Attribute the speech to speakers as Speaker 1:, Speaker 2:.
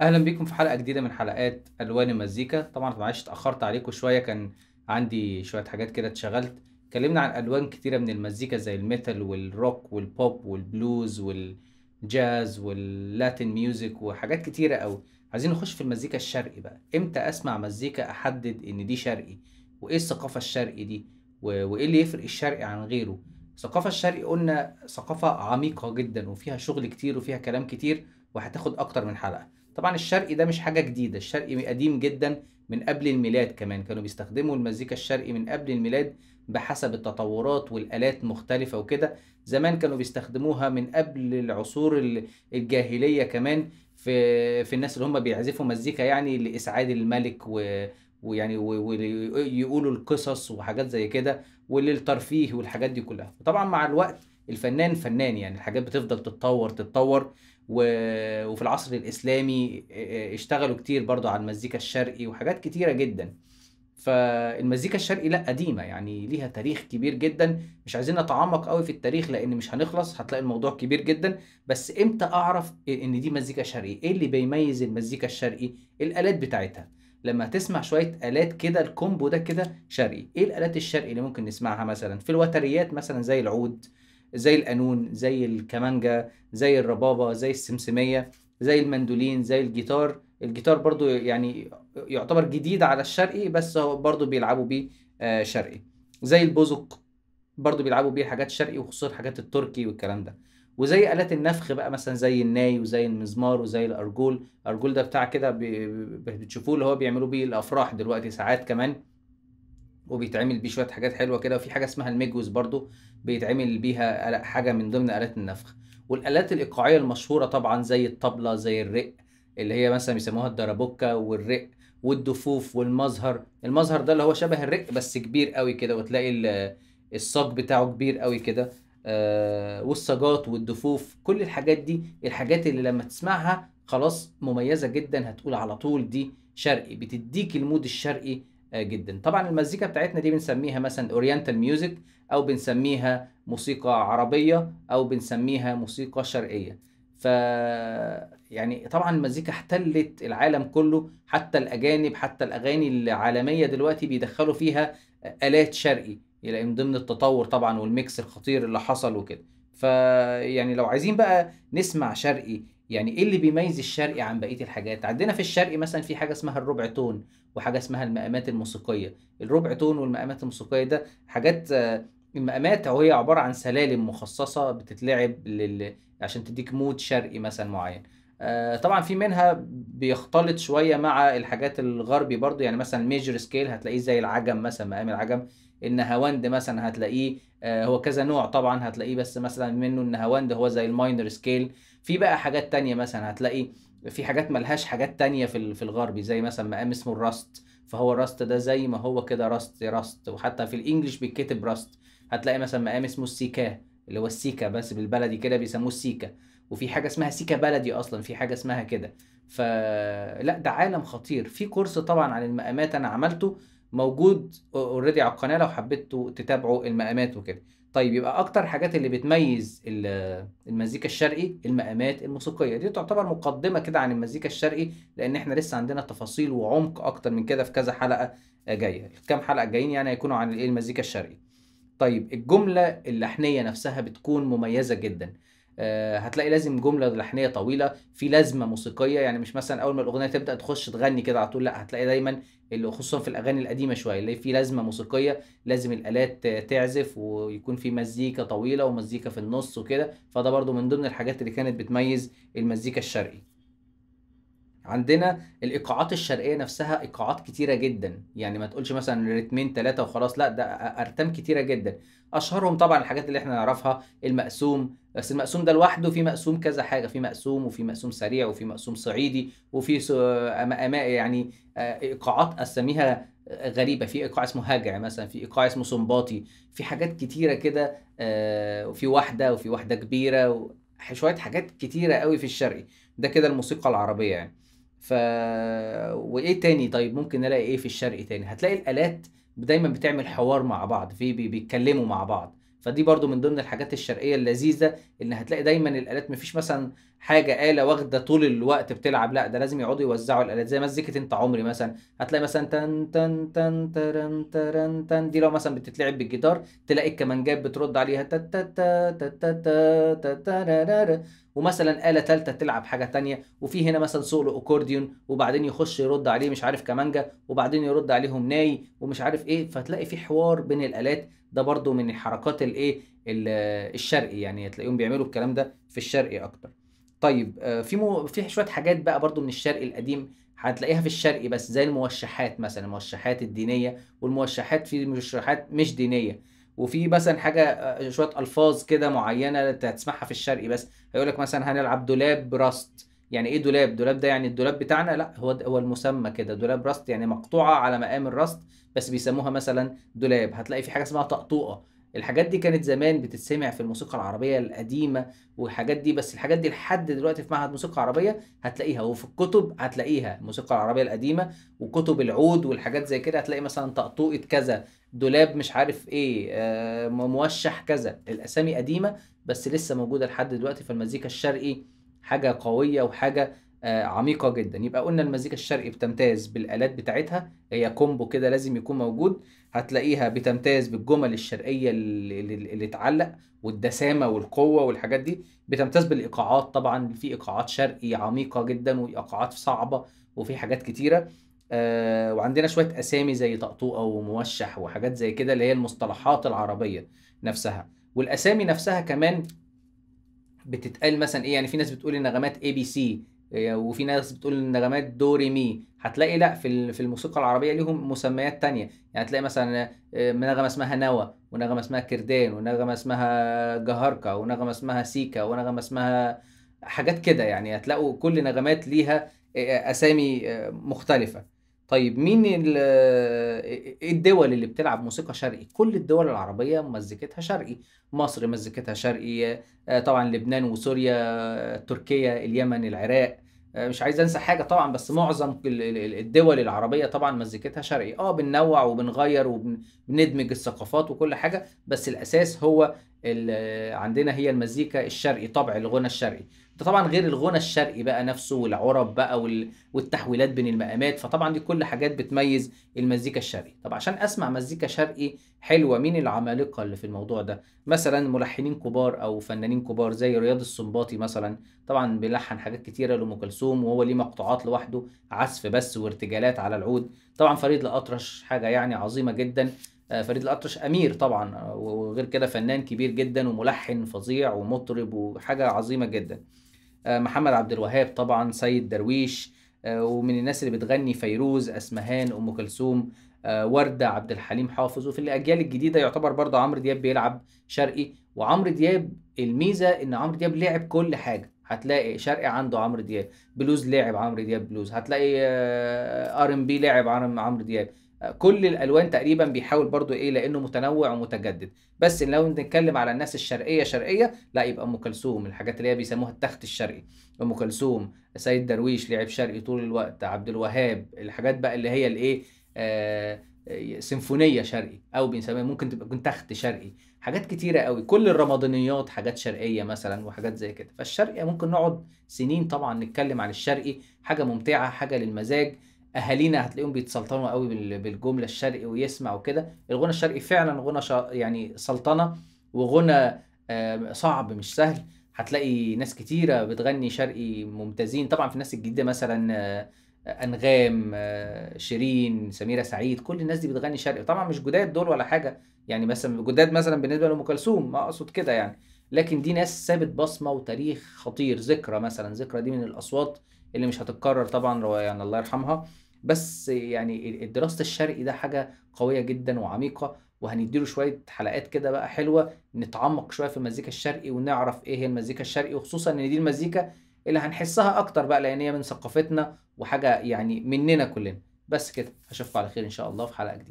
Speaker 1: اهلا بيكم في حلقه جديده من حلقات الوان المزيكا طبعا معلش اتاخرت عليكم شويه كان عندي شويه حاجات كده اتشغلت اتكلمنا عن الوان كتيره من المزيكا زي الميتال والروك والبوب والبلوز والجاز واللاتين ميوزك وحاجات كتيره قوي عايزين نخش في المزيكا الشرقي بقى امتى اسمع مزيكا احدد ان دي شرقي وايه الثقافه الشرقي دي وايه اللي يفرق الشرقي عن غيره الثقافه الشرقي قلنا ثقافه عميقه جدا وفيها شغل كتير وفيها كلام كتير وهتاخد اكتر من حلقه طبعا الشرقي ده مش حاجه جديده الشرقي قديم جدا من قبل الميلاد كمان كانوا بيستخدموا المزيكا الشرقي من قبل الميلاد بحسب التطورات والآلات مختلفة وكده زمان كانوا بيستخدموها من قبل العصور الجاهلية كمان في في الناس اللي هم بيعزفوا مزيكا يعني لإسعاد الملك و ويعني ويقولوا القصص وحاجات زي كده وللترفيه والحاجات دي كلها طبعا مع الوقت الفنان فنان يعني الحاجات بتفضل تتطور تتطور و... وفي العصر الاسلامي اشتغلوا كتير برضو على المزيكا الشرقي وحاجات كتيره جدا فالمزيكا الشرقي لا قديمه يعني ليها تاريخ كبير جدا مش عايزين نتعمق قوي في التاريخ لان مش هنخلص هتلاقي الموضوع كبير جدا بس امتى اعرف ان دي مزيكا شرقي ايه اللي بيميز المزيكا الشرقي الالات بتاعتها لما تسمع شويه الات كده الكومبو ده كده شرقي ايه الالات الشرقي اللي ممكن نسمعها مثلا في الوتريات مثلا زي العود زي القانون زي الكمانجا زي الربابه زي السمسميه زي المندولين زي الجيتار الجيتار برضو يعني يعتبر جديد على الشرقي بس هو برضو بيلعبوا بيه آه، شرقي زي البوزق برضو بيلعبوا بيه حاجات شرقي وخصوصا حاجات التركي والكلام ده وزي آلات النفخ بقى مثلا زي الناي وزي المزمار وزي الأرجول الأرجول ده بتاع كده بتشوفوه اللي هو بيعملوا بيه الأفراح دلوقتي ساعات كمان وبيتعمل بيه شويه حاجات حلوه كده وفي حاجه اسمها الميجوز برضو بيتعمل بيها حاجه من ضمن الات النفخ والالات الايقاعيه المشهوره طبعا زي الطبله زي الرق اللي هي مثلا بيسموها الدرابوكه والرق والدفوف والمظهر المظهر ده اللي هو شبه الرق بس كبير قوي كده وتلاقي الصاج بتاعه كبير قوي كده آه، والصاجات والدفوف كل الحاجات دي الحاجات اللي لما تسمعها خلاص مميزه جدا هتقول على طول دي شرقي بتديك المود الشرقي آه، جدا طبعا المزيكا بتاعتنا دي بنسميها مثلا اورينتال ميوزك او بنسميها موسيقى عربيه او بنسميها موسيقى شرقيه ف يعني طبعا المزيكا احتلت العالم كله حتى الاجانب حتى الاغاني العالميه دلوقتي بيدخلوا فيها آه، الات شرقي الى من ضمن التطور طبعا والميكس الخطير اللي حصل وكده فيعني لو عايزين بقى نسمع شرقي يعني ايه اللي بيميز الشرقي عن بقيه الحاجات عندنا في الشرقي مثلا في حاجه اسمها الربع تون وحاجه اسمها المقامات الموسيقيه الربع تون والمقامات الموسيقيه ده حاجات آه، المقامات وهي عباره عن سلالم مخصصه بتتلعب لل... عشان تديك مود شرقي مثلا معين آه، طبعا في منها بيختلط شويه مع الحاجات الغربي برضو يعني مثلا ميجر سكيل هتلاقيه زي العجم مثلا مقام العجم النهاوند مثلا هتلاقيه آه، هو كذا نوع طبعا هتلاقيه بس مثلا منه النهاوند هو زي الماينر سكيل في بقى حاجات تانية مثلا هتلاقي في حاجات ملهاش حاجات تانية في في الغربي زي مثلا مقام اسمه الراست فهو الراست ده زي ما هو كده راست راست وحتى في الانجليش بيتكتب راست هتلاقي مثلا مقام اسمه السيكا اللي هو السيكا بس بالبلدي كده بيسموه السيكا وفي حاجه اسمها سيكا بلدي اصلا في حاجه اسمها كده فلا ده عالم خطير في كورس طبعا عن المقامات انا عملته موجود اوريدي على القناه لو حبيتوا تتابعوا المقامات وكده طيب يبقى اكتر الحاجات اللي بتميز المزيكا الشرقي المقامات الموسيقيه دي تعتبر مقدمه كده عن المزيكا الشرقي لان احنا لسه عندنا تفاصيل وعمق اكتر من كده في كذا حلقه جايه كام حلقه جايين يعني هيكونوا عن المزيكا الشرقي طيب الجمله اللحنيه نفسها بتكون مميزه جدا آه، هتلاقي لازم جمله لحنيه طويله في لازمه موسيقيه يعني مش مثلا اول ما الاغنيه تبدا تخش تغني كده على طول لا هتلاقي دايما خصوصا في الاغاني القديمه شويه اللي في لازمه موسيقيه لازم الالات تعزف ويكون في مزيكا طويله ومزيكا في النص وكده فده برضو من ضمن الحاجات اللي كانت بتميز المزيكا الشرقي عندنا الايقاعات الشرقيه نفسها ايقاعات كتيره جدا يعني ما تقولش مثلا رتمين ثلاثه وخلاص لا ده ارتام كتيره جدا اشهرهم طبعا الحاجات اللي احنا نعرفها المقسوم بس المقسوم ده لوحده في مقسوم كذا حاجه في مقسوم وفي مقسوم سريع وفي مقسوم صعيدي وفي يعني ايقاعات اسميها غريبه في ايقاع اسمه هجع مثلا في ايقاع اسمه سنباطي في حاجات كتيره كده آه، وفي واحده وفي واحده كبيره شويه حاجات كتيره قوي في الشرقي ده كده الموسيقى العربيه يعني ف وايه تاني طيب ممكن نلاقي ايه في الشرق تاني هتلاقي الالات دايما بتعمل حوار مع بعض في بيتكلموا مع بعض فدي برضو من ضمن الحاجات الشرقيه اللذيذه ان هتلاقي دايما الالات مفيش مثلا حاجه اله واخده طول الوقت بتلعب لا ده لازم يقعدوا يوزعوا الالات زي مزيكه انت عمري مثلا هتلاقي مثلا تن تن تن ترن ترن تن دي لو مثلا بتتلعب بالجيتار تلاقي الكمانجات بترد عليها تا تا تا تا تا تا تا تا ومثلا آلة ثالثة تلعب حاجة تانية وفي هنا مثلا سولو أكورديون وبعدين يخش يرد عليه مش عارف كمانجا وبعدين يرد عليهم ناي ومش عارف إيه فتلاقي في حوار بين الآلات ده برضو من حركات الايه الشرقي يعني هتلاقيهم بيعملوا الكلام ده في الشرقي اكتر طيب آه، في مو في شويه حاجات بقى برضو من الشرقي القديم هتلاقيها في الشرقي بس زي الموشحات مثلا الموشحات الدينيه والموشحات في موشحات مش دينيه وفي مثلا حاجه آه، شويه الفاظ كده معينه هتسمعها في الشرقي بس هيقول لك مثلا هنلعب دولاب راست يعني ايه دولاب دولاب ده يعني الدولاب بتاعنا لا هو هو المسمى كده دولاب راست يعني مقطوعه على مقام الراست بس بيسموها مثلا دولاب هتلاقي في حاجه اسمها طقطوقه الحاجات دي كانت زمان بتتسمع في الموسيقى العربيه القديمه والحاجات دي بس الحاجات دي لحد دلوقتي في معهد موسيقى عربيه هتلاقيها وفي الكتب هتلاقيها الموسيقى العربيه القديمه وكتب العود والحاجات زي كده هتلاقي مثلا طقطوقه كذا دولاب مش عارف ايه آه، موشح كذا الاسامي قديمه بس لسه موجوده لحد دلوقتي في المزيكا الشرقي حاجه قويه وحاجه آه، عميقه جدا يبقى قلنا المزيكا الشرقي بتمتاز بالالات بتاعتها هي كومبو كده لازم يكون موجود هتلاقيها بتمتاز بالجمل الشرقيه اللي اتعلق والدسامه والقوه والحاجات دي بتمتاز بالايقاعات طبعا في ايقاعات شرقي عميقه جدا وايقاعات صعبه وفي حاجات كتيره آه وعندنا شويه اسامي زي طقطوقه وموشح وحاجات زي كده اللي هي المصطلحات العربيه نفسها والاسامي نفسها كمان بتتقال مثلا ايه يعني في ناس بتقول النغمات اي آه، بي سي وفي ناس بتقول النغمات دو ري مي هتلاقي لا في في الموسيقى العربيه ليهم مسميات تانية يعني هتلاقي مثلا آه، نغمه اسمها نوى ونغمه اسمها كردان ونغمه اسمها جهركا ونغمه اسمها سيكا ونغمه اسمها حاجات كده يعني هتلاقوا كل نغمات ليها آه، اسامي مختلفه طيب مين إيه الدول اللي بتلعب موسيقى شرقي كل الدول العربيه مزيكتها شرقي مصر مزيكتها شرقي آه، طبعا لبنان وسوريا آه، تركيا اليمن العراق آه، مش عايز انسى حاجه طبعا بس معظم الدول العربيه طبعا مزيكتها شرقي اه بننوع وبنغير وبندمج الثقافات وكل حاجه بس الاساس هو عندنا هي المزيكا الشرقي طبع الغنى الشرقي ده طبعا غير الغنى الشرقي بقى نفسه والعرب بقى والتحويلات بين المقامات فطبعا دي كل حاجات بتميز المزيكا الشرقي طب عشان اسمع مزيكا شرقي حلوه مين العمالقه اللي في الموضوع ده مثلا ملحنين كبار او فنانين كبار زي رياض السنباطي مثلا طبعا بيلحن حاجات كتيره لام كلثوم وهو ليه مقطوعات لوحده عزف بس وارتجالات على العود طبعا فريد الاطرش حاجه يعني عظيمه جدا آه، فريد الأطرش أمير طبعا آه، وغير كده فنان كبير جدا وملحن فظيع ومطرب وحاجة عظيمة جدا آه، محمد عبد الوهاب طبعا سيد درويش ومن الناس اللي بتغني فيروز أسمهان أم كلثوم وردة عبد الحليم حافظ وفي الأجيال الجديدة يعتبر برضه عمرو دياب بيلعب شرقي وعمرو دياب الميزة إن عمرو دياب لعب كل حاجة هتلاقي شرقي عنده عمرو دياب بلوز لعب عمرو دياب بلوز هتلاقي ار ام بي لعب عمرو دياب كل الالوان تقريبا بيحاول برضو ايه لانه متنوع ومتجدد بس لو نتكلم على الناس الشرقيه شرقيه لا يبقى ام كلثوم الحاجات اللي هي بيسموها التخت الشرقي ام كلثوم سيد درويش لعب شرقي طول الوقت عبد الوهاب الحاجات بقى اللي هي الايه آه سيمفونيه شرقي او بنسميها ممكن تبقى تخت شرقي حاجات كتيره قوي كل الرمضانيات حاجات شرقيه مثلا وحاجات زي كده فالشرقي ممكن نقعد سنين طبعا نتكلم عن الشرقي حاجه ممتعه حاجه للمزاج اهالينا هتلاقيهم بيتسلطنوا قوي بالجمله الشرقي ويسمع وكده الغنى الشرقي فعلا غنى يعني سلطنه وغنى صعب مش سهل هتلاقي ناس كتيره بتغني شرقي ممتازين طبعا في الناس الجديده مثلا آه، انغام آه، شيرين سميره سعيد كل الناس دي بتغني شرقي طبعا مش جداد دول ولا حاجه يعني مثلا جداد مثلا بالنسبه لام كلثوم ما اقصد كده يعني لكن دي ناس سابت بصمه وتاريخ خطير ذكرى مثلا ذكرى دي من الاصوات اللي مش هتتكرر طبعا يعني الله يرحمها بس يعني الدراسه الشرقي ده حاجه قويه جدا وعميقه وهنديله شويه حلقات كده بقى حلوه نتعمق شويه في المزيكا الشرقي ونعرف ايه هي المزيكا الشرقي وخصوصا ان دي المزيكا اللي هنحسها اكتر بقى لان هي من ثقافتنا وحاجه يعني مننا كلنا بس كده اشوفكم على خير ان شاء الله في حلقه جديده